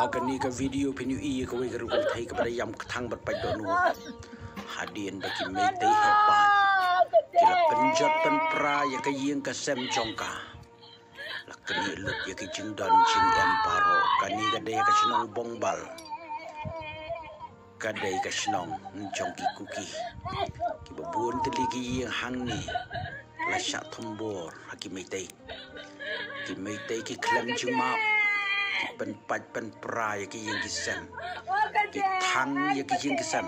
ากันนี่กับวิดีโอพินุอีก็ไวิกรุกไทยกับระยำทางบัดไปดนัวฮาเดียนไักิเมตีเฮปากิรเป็นจัดเป็นปลาอยากเยียงกับเซมจงกาลักนี่ลุกอยากจิงดอนจิงเอ็มปารโรกันนี่ก็ได้กับชนองบงบอลกัได้กับชนองนจงกิคุกิกิบบุญตลีกิ้ยิงหังนี่ละชะทมบอร์ฮักิเมตีกิเมตีกิคลังจิงมาเป็นปัดเป็นปลายกิยิงกิซัมกิทังยกิยิงกิซัม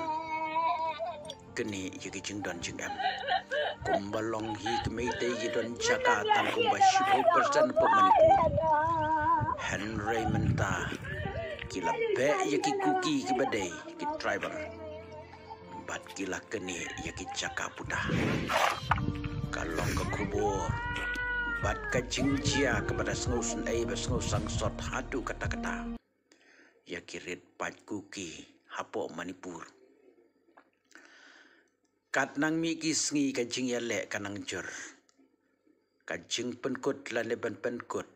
กินียกิจึงดอนจึงแอมกุมบาลองฮีทไม่ได้ยดอนชะกาตันกุมบาชิบุปเปอร์เซนปมันกูฮันเรย์มันตากิลาเบยกิคุกี้กิบดกิทริเบอร์บัดกิลาเกนียกิชะกาปุดา Kalau ke kubur, bat ka cingcia kepada sengus ai eh, ba sengus sang sot hatu kata-kata ya kirit pat kuki hapo manipur kat nang mi ki sengi ya lek kanang jur kancing penkut la penkut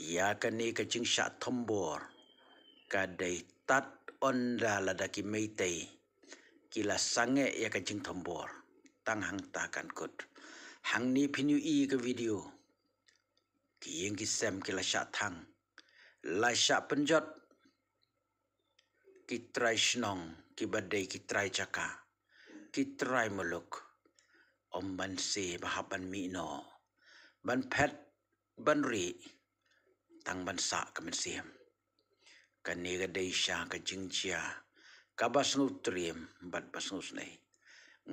ya kani kancing sya tombor kadai tat on la la daki meitei kila sange ya kancing tombor tang hang ta kut หังนี้พินิวอีกวิดีโอกี่ยังกี่แซมกี่ละชาทางลายชาปัญจดกี่ตรายชนองกี่บัดเดย์กี่ตรายจักกากี่ตรายมลุกอมบันเซบหับบันมีนอบันแพทบันรีตั้งบันสะกับมันเสียมกันนี้ก็ได้ชากับจิงเชียกับบัสนุตรียมบัดบัสนุสใน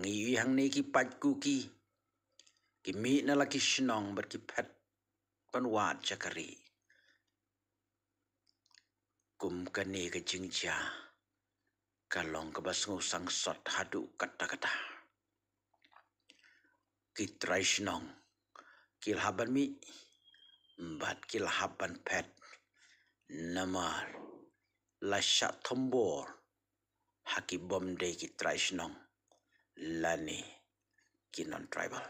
งี้ยังนี้กี่ปัดกูกี้ Kimi mi na la ki shnong bar ki phat pan wat chakari kum ka ne ka jing cha ka long ka bas ngo sang sot hadu kata kata ki trai shnong ki haban mi bat ki haban phat namar la sha thombor haki bom de ki trai shnong lani kinon tribal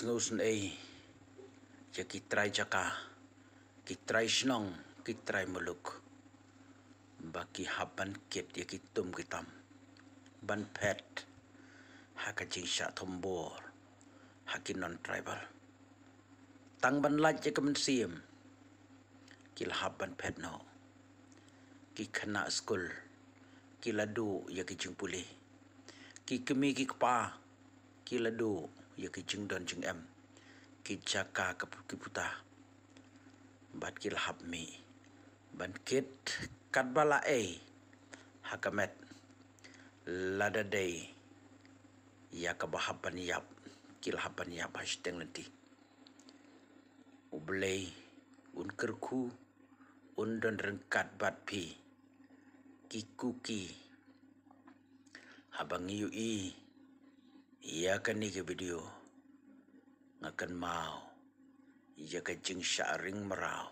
snusun ei ya kitrai jaka kitrai snong kitrai muluk baki haban kep ya kitum kitam ban pet haka jingsha tombor haki non tribal tang ban lat ya kemen siem kil haban pet no ki kena skul ki ladu ya ki jingpuli ki kemi ki kepa ki ladu ya ke jeng don jing am ki jaka ke puki puta bat ki lahap mi ban kit kat bala e hakamet lada day ya ke bahapan yap ki lahapan yap hashteng nanti ublei un kerku un don rengkat bat pi kikuki abang yu i ia akan ni ke video. Ngakan mau. Ia kencing syaring merau.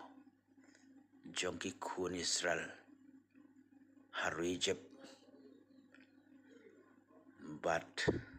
Jongki kun Israel. Haru ijep. But...